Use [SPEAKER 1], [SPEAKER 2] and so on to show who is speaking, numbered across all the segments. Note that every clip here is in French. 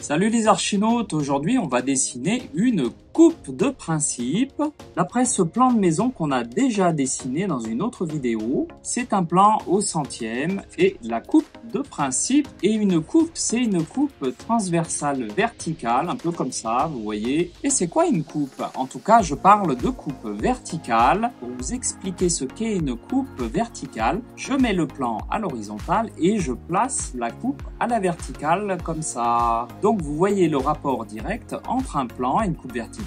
[SPEAKER 1] Salut les archinautes, aujourd'hui on va dessiner une coupe de principe. D'après ce plan de maison qu'on a déjà dessiné dans une autre vidéo, c'est un plan au centième et la coupe de principe et une coupe, c'est une coupe transversale verticale, un peu comme ça, vous voyez. Et c'est quoi une coupe En tout cas, je parle de coupe verticale. Pour vous expliquer ce qu'est une coupe verticale, je mets le plan à l'horizontale et je place la coupe à la verticale comme ça. Donc vous voyez le rapport direct entre un plan et une coupe verticale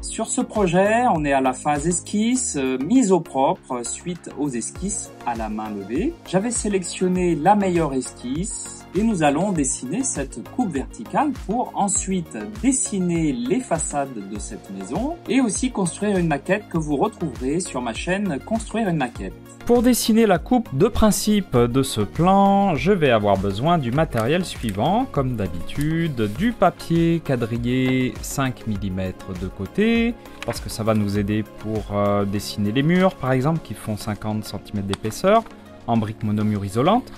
[SPEAKER 1] sur ce projet, on est à la phase esquisse, euh, mise au propre suite aux esquisses à la main levée. J'avais sélectionné la meilleure esquisse et nous allons dessiner cette coupe verticale pour ensuite dessiner les façades de cette maison et aussi construire une maquette que vous retrouverez sur ma chaîne Construire une maquette. Pour dessiner la coupe de principe de ce plan, je vais avoir besoin du matériel suivant, comme d'habitude, du papier quadrillé 5 mm de côté, parce que ça va nous aider pour euh, dessiner les murs, par exemple, qui font 50 cm d'épaisseur, en briques monomures isolante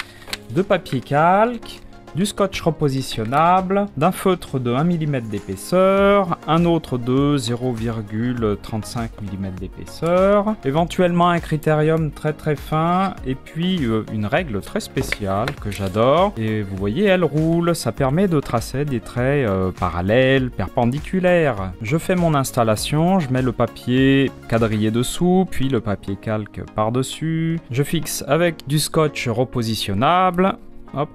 [SPEAKER 1] de papier calque du scotch repositionnable, d'un feutre de 1 mm d'épaisseur, un autre de 0,35 mm d'épaisseur, éventuellement un critérium très très fin, et puis euh, une règle très spéciale que j'adore. Et vous voyez, elle roule, ça permet de tracer des traits euh, parallèles, perpendiculaires. Je fais mon installation, je mets le papier quadrillé dessous, puis le papier calque par-dessus. Je fixe avec du scotch repositionnable. Hop,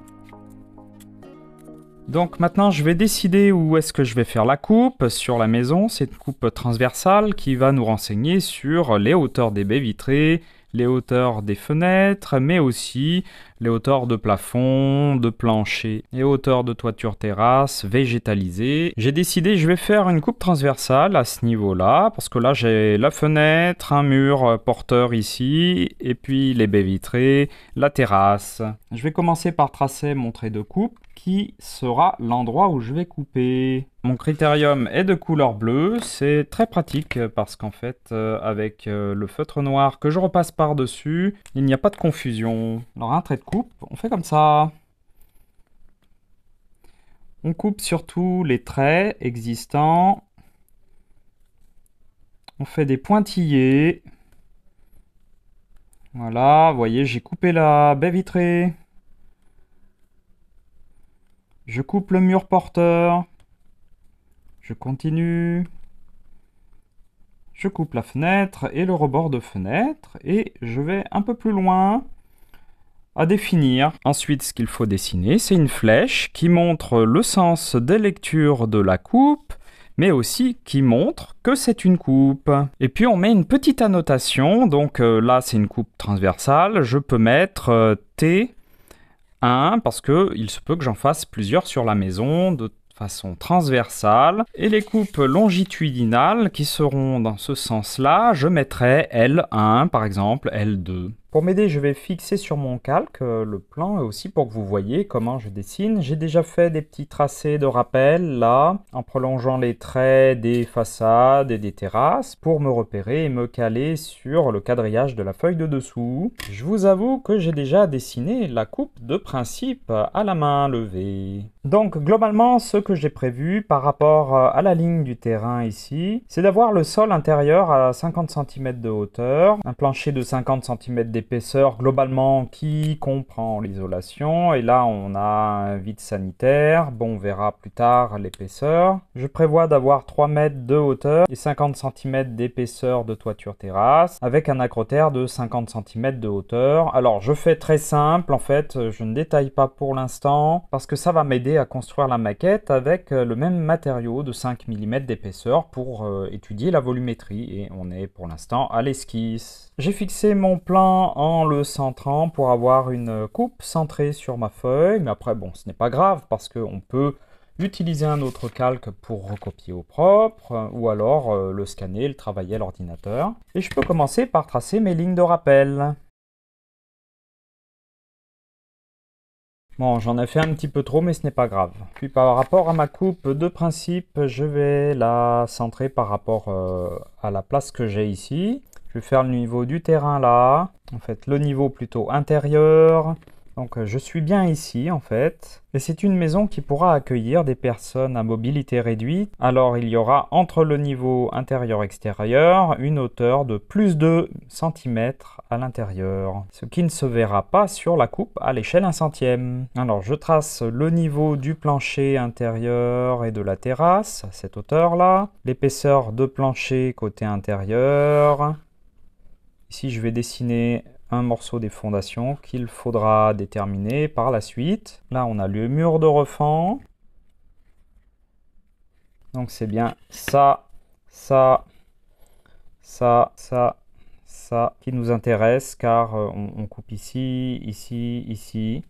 [SPEAKER 1] donc maintenant, je vais décider où est-ce que je vais faire la coupe sur la maison. Cette coupe transversale qui va nous renseigner sur les hauteurs des baies vitrées, les hauteurs des fenêtres, mais aussi les hauteurs de plafond, de plancher et hauteur de toiture terrasse végétalisée. J'ai décidé, je vais faire une coupe transversale à ce niveau-là, parce que là j'ai la fenêtre, un mur euh, porteur ici, et puis les baies vitrées, la terrasse. Je vais commencer par tracer mon trait de coupe, qui sera l'endroit où je vais couper. Mon critérium est de couleur bleue, c'est très pratique parce qu'en fait euh, avec euh, le feutre noir que je repasse par-dessus, il n'y a pas de confusion. Alors un trait de coupe on fait comme ça. On coupe surtout les traits existants. On fait des pointillés. Voilà, vous voyez, j'ai coupé la baie vitrée. Je coupe le mur porteur. Je continue. Je coupe la fenêtre et le rebord de fenêtre. Et je vais un peu plus loin. À définir ensuite ce qu'il faut dessiner, c'est une flèche qui montre le sens des lectures de la coupe, mais aussi qui montre que c'est une coupe. Et puis on met une petite annotation, donc euh, là c'est une coupe transversale, je peux mettre euh, T1 parce que il se peut que j'en fasse plusieurs sur la maison de façon transversale et les coupes longitudinales qui seront dans ce sens-là, je mettrai L1 par exemple, L2 pour m'aider, je vais fixer sur mon calque euh, le plan et aussi pour que vous voyez comment je dessine. J'ai déjà fait des petits tracés de rappel là, en prolongeant les traits des façades et des terrasses pour me repérer et me caler sur le quadrillage de la feuille de dessous. Je vous avoue que j'ai déjà dessiné la coupe de principe à la main levée. Donc globalement, ce que j'ai prévu par rapport euh, à la ligne du terrain ici, c'est d'avoir le sol intérieur à 50 cm de hauteur, un plancher de 50 cm d'épaisseur Épaisseur globalement qui comprend l'isolation. Et là, on a un vide sanitaire. Bon, on verra plus tard l'épaisseur. Je prévois d'avoir 3 mètres de hauteur et 50 cm d'épaisseur de toiture terrasse avec un acrotère de 50 cm de hauteur. Alors, je fais très simple en fait. Je ne détaille pas pour l'instant parce que ça va m'aider à construire la maquette avec euh, le même matériau de 5 mm d'épaisseur pour euh, étudier la volumétrie. Et on est pour l'instant à l'esquisse. J'ai fixé mon plan en le centrant pour avoir une coupe centrée sur ma feuille. Mais après, bon, ce n'est pas grave parce qu'on peut utiliser un autre calque pour recopier au propre ou alors euh, le scanner, le travailler à l'ordinateur. Et je peux commencer par tracer mes lignes de rappel. Bon, j'en ai fait un petit peu trop, mais ce n'est pas grave. Puis par rapport à ma coupe de principe, je vais la centrer par rapport euh, à la place que j'ai ici. Je vais faire le niveau du terrain là. En fait, le niveau plutôt intérieur. Donc euh, je suis bien ici en fait, et c'est une maison qui pourra accueillir des personnes à mobilité réduite. Alors il y aura entre le niveau intérieur-extérieur une hauteur de plus de cm à l'intérieur, ce qui ne se verra pas sur la coupe à l'échelle 1 centième. Alors je trace le niveau du plancher intérieur et de la terrasse, cette hauteur là, l'épaisseur de plancher côté intérieur, Ici, je vais dessiner un morceau des fondations qu'il faudra déterminer par la suite. Là, on a le mur de refend. Donc, c'est bien ça, ça, ça, ça, ça qui nous intéresse car euh, on coupe ici, ici, ici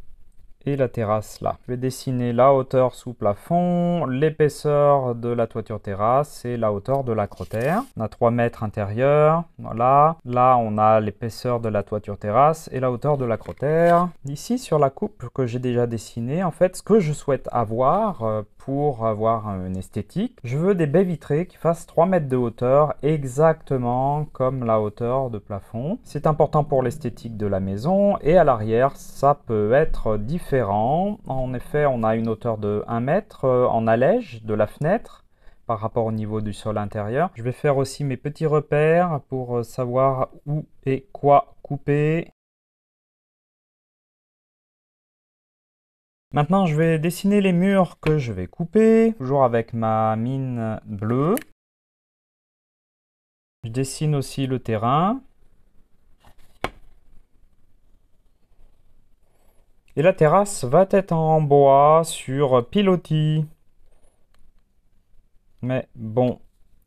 [SPEAKER 1] et la terrasse là. Je vais dessiner la hauteur sous plafond, l'épaisseur de la toiture terrasse et la hauteur de la crotère. On a 3 mètres intérieur, voilà. Là, on a l'épaisseur de la toiture terrasse et la hauteur de la crotère. Ici, sur la coupe que j'ai déjà dessinée, en fait, ce que je souhaite avoir euh, pour avoir une esthétique, je veux des baies vitrées qui fassent 3 mètres de hauteur exactement comme la hauteur de plafond. C'est important pour l'esthétique de la maison et à l'arrière, ça peut être différent en effet, on a une hauteur de 1 mètre euh, en allège de la fenêtre par rapport au niveau du sol intérieur. Je vais faire aussi mes petits repères pour euh, savoir où et quoi couper. Maintenant, je vais dessiner les murs que je vais couper, toujours avec ma mine bleue. Je dessine aussi le terrain. Et la terrasse va être en bois sur pilotis. Mais bon,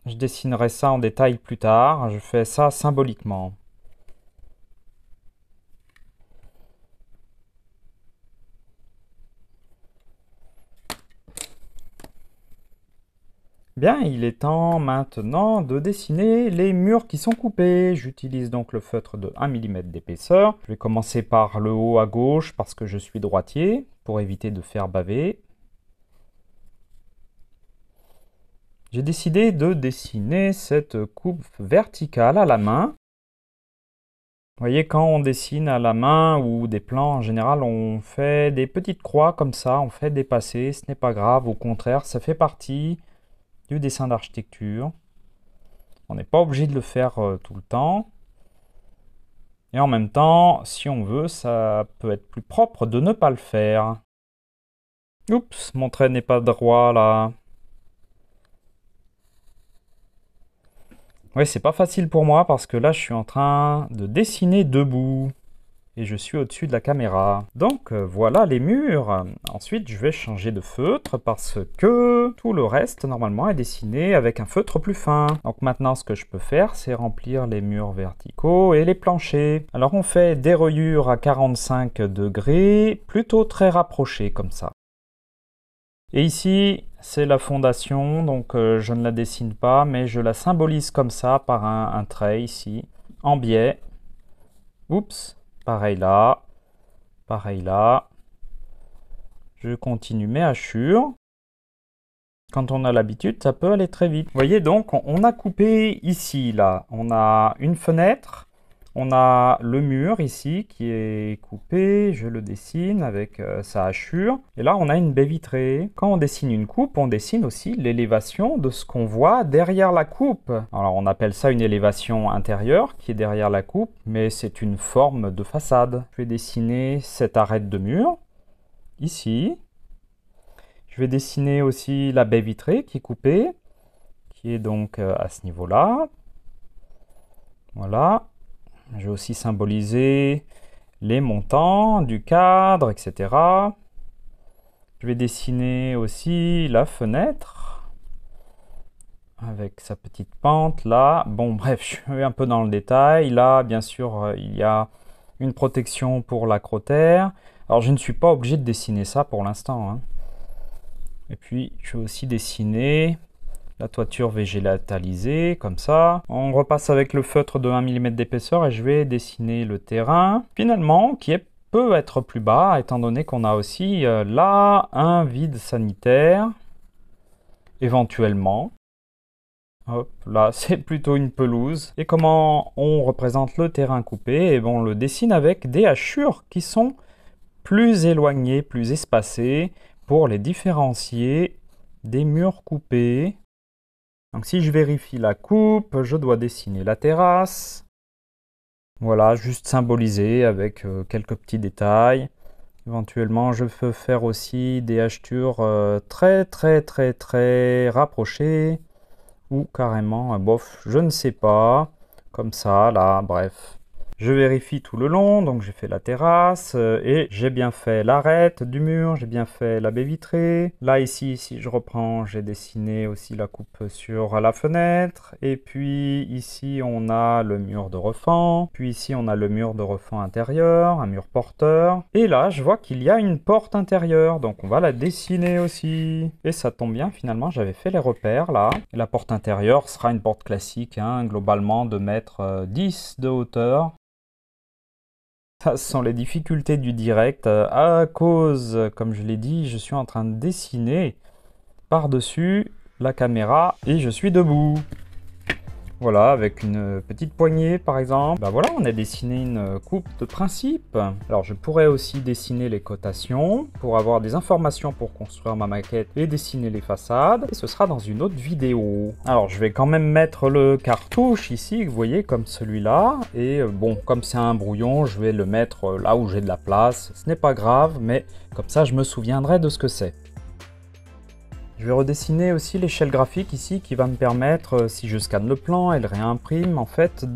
[SPEAKER 1] je dessinerai ça en détail plus tard. Je fais ça symboliquement. Bien, il est temps maintenant de dessiner les murs qui sont coupés. J'utilise donc le feutre de 1 mm d'épaisseur. Je vais commencer par le haut à gauche parce que je suis droitier, pour éviter de faire baver. J'ai décidé de dessiner cette coupe verticale à la main. Vous voyez, quand on dessine à la main ou des plans, en général, on fait des petites croix comme ça, on fait des passés, ce n'est pas grave, au contraire, ça fait partie dessin d'architecture. On n'est pas obligé de le faire euh, tout le temps. Et en même temps, si on veut, ça peut être plus propre de ne pas le faire. Oups, mon trait n'est pas droit là. oui c'est pas facile pour moi parce que là, je suis en train de dessiner debout et je suis au-dessus de la caméra. Donc euh, voilà les murs. Ensuite, je vais changer de feutre parce que tout le reste, normalement, est dessiné avec un feutre plus fin. Donc maintenant, ce que je peux faire, c'est remplir les murs verticaux et les planchers. Alors on fait des rayures à 45 degrés, plutôt très rapprochées comme ça. Et ici, c'est la fondation, donc euh, je ne la dessine pas, mais je la symbolise comme ça par un, un trait ici, en biais. Oups, Pareil là. Pareil là. Je continue mes hachures. Quand on a l'habitude, ça peut aller très vite. Vous voyez donc, on a coupé ici, là. On a une fenêtre. On a le mur ici qui est coupé, je le dessine avec euh, sa hachure. Et là, on a une baie vitrée. Quand on dessine une coupe, on dessine aussi l'élévation de ce qu'on voit derrière la coupe. Alors, on appelle ça une élévation intérieure qui est derrière la coupe, mais c'est une forme de façade. Je vais dessiner cette arête de mur, ici. Je vais dessiner aussi la baie vitrée qui est coupée, qui est donc euh, à ce niveau-là. Voilà, je vais aussi symboliser les montants du cadre, etc. Je vais dessiner aussi la fenêtre avec sa petite pente là. Bon, bref, je vais un peu dans le détail. Là, bien sûr, euh, il y a une protection pour la crotère. Alors, je ne suis pas obligé de dessiner ça pour l'instant. Hein. Et puis, je vais aussi dessiner la toiture végétalisée, comme ça. On repasse avec le feutre de 1 mm d'épaisseur et je vais dessiner le terrain, finalement, qui est peut être plus bas, étant donné qu'on a aussi euh, là un vide sanitaire, éventuellement. Hop, là, c'est plutôt une pelouse. Et comment on représente le terrain coupé eh ben, on le dessine avec des hachures qui sont plus éloignées, plus espacées, pour les différencier des murs coupés. Donc si je vérifie la coupe, je dois dessiner la terrasse. Voilà, juste symboliser avec euh, quelques petits détails. Éventuellement, je peux faire aussi des hachetures euh, très très très très rapprochées ou carrément, euh, bof, je ne sais pas, comme ça, là, bref. Je vérifie tout le long, donc j'ai fait la terrasse euh, et j'ai bien fait l'arête du mur, j'ai bien fait la baie vitrée. Là ici, si je reprends, j'ai dessiné aussi la coupe sur la fenêtre. Et puis ici, on a le mur de refend. Puis ici, on a le mur de refend intérieur, un mur porteur. Et là, je vois qu'il y a une porte intérieure, donc on va la dessiner aussi. Et ça tombe bien, finalement, j'avais fait les repères là. la porte intérieure sera une porte classique, hein, globalement de mètres 10 euh, de hauteur ce sont les difficultés du direct euh, à cause, comme je l'ai dit, je suis en train de dessiner par-dessus la caméra et je suis debout. Voilà, avec une petite poignée par exemple. Bah voilà, on a dessiné une coupe de principe. Alors je pourrais aussi dessiner les cotations pour avoir des informations pour construire ma maquette et dessiner les façades. Et ce sera dans une autre vidéo. Alors je vais quand même mettre le cartouche ici, vous voyez, comme celui-là. Et euh, bon, comme c'est un brouillon, je vais le mettre là où j'ai de la place. Ce n'est pas grave, mais comme ça je me souviendrai de ce que c'est. Je vais redessiner aussi l'échelle graphique ici qui va me permettre, euh, si je scanne le plan elle réimprime, en fait...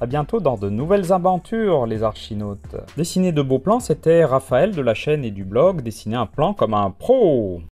[SPEAKER 1] À bientôt dans de nouvelles aventures, les archinautes Dessiner de beaux plans, c'était Raphaël de la chaîne et du blog, dessiner un plan comme un pro